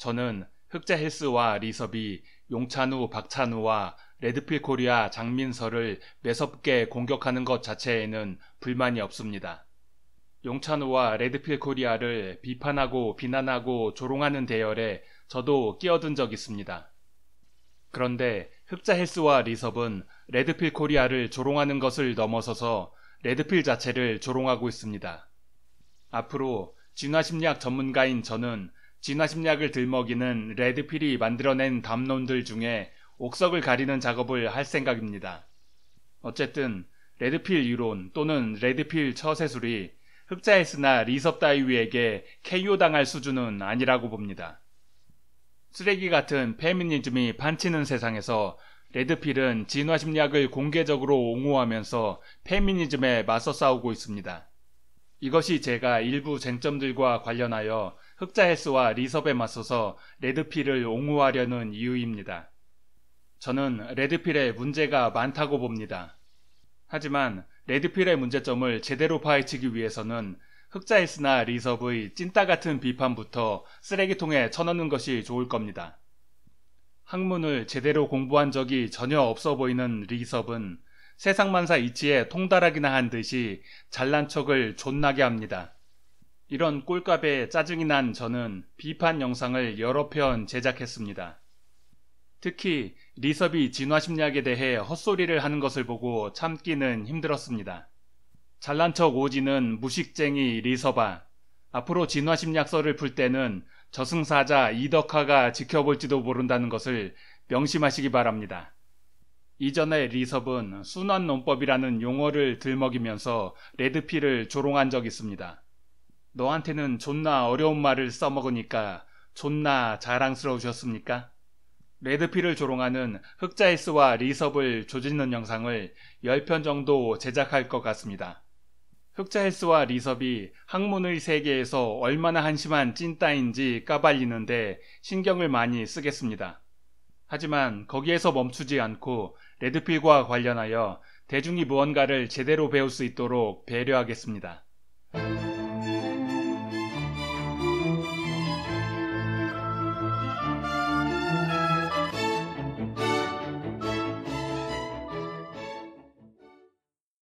저는 흑자 헬스와 리섭이 용찬우, 박찬우와 레드필 코리아 장민서를 매섭게 공격하는 것 자체에는 불만이 없습니다. 용찬우와 레드필 코리아를 비판하고 비난하고 조롱하는 대열에 저도 끼어든 적 있습니다. 그런데 흑자 헬스와 리섭은 레드필 코리아를 조롱하는 것을 넘어서서 레드필 자체를 조롱하고 있습니다. 앞으로 진화심리학 전문가인 저는 진화심리학을 들먹이는 레드필이 만들어낸 담론들 중에 옥석을 가리는 작업을 할 생각입니다. 어쨌든 레드필 이론 또는 레드필 처세술이 흑자했으나 리섭 다이위에게 KO 당할 수준은 아니라고 봅니다. 쓰레기 같은 페미니즘이 판치는 세상에서 레드필은 진화 심리학을 공개적으로 옹호하면서 페미니즘에 맞서 싸우고 있습니다. 이것이 제가 일부 쟁점들과 관련하여 흑자 헬스와 리섭에 맞서서 레드필을 옹호하려는 이유입니다. 저는 레드필에 문제가 많다고 봅니다. 하지만 레드필의 문제점을 제대로 파헤치기 위해서는 흑자 헬스나 리섭의 찐따 같은 비판부터 쓰레기통에 쳐넣는 것이 좋을 겁니다. 학문을 제대로 공부한 적이 전혀 없어 보이는 리섭은 세상만사 이치에 통달하기나 한 듯이 잘난 척을 존나게 합니다. 이런 꼴값에 짜증이 난 저는 비판 영상을 여러 편 제작했습니다. 특히 리섭이 진화심리학에 대해 헛소리를 하는 것을 보고 참기는 힘들었습니다. 잘난 척 오지는 무식쟁이 리섭아. 앞으로 진화심리학서를 풀 때는 저승사자 이덕화가 지켜볼지도 모른다는 것을 명심하시기 바랍니다. 이전에 리섭은 순환 논법이라는 용어를 들먹이면서 레드피를 조롱한 적이 있습니다. 너한테는 존나 어려운 말을 써먹으니까 존나 자랑스러우셨습니까? 레드필을 조롱하는 흑자이스와 리섭을 조짓는 영상을 10편 정도 제작할 것 같습니다. 흑자헬스와 리섭이 학문의 세계에서 얼마나 한심한 찐따인지 까발리는데 신경을 많이 쓰겠습니다. 하지만 거기에서 멈추지 않고 레드필과 관련하여 대중이 무언가를 제대로 배울 수 있도록 배려하겠습니다.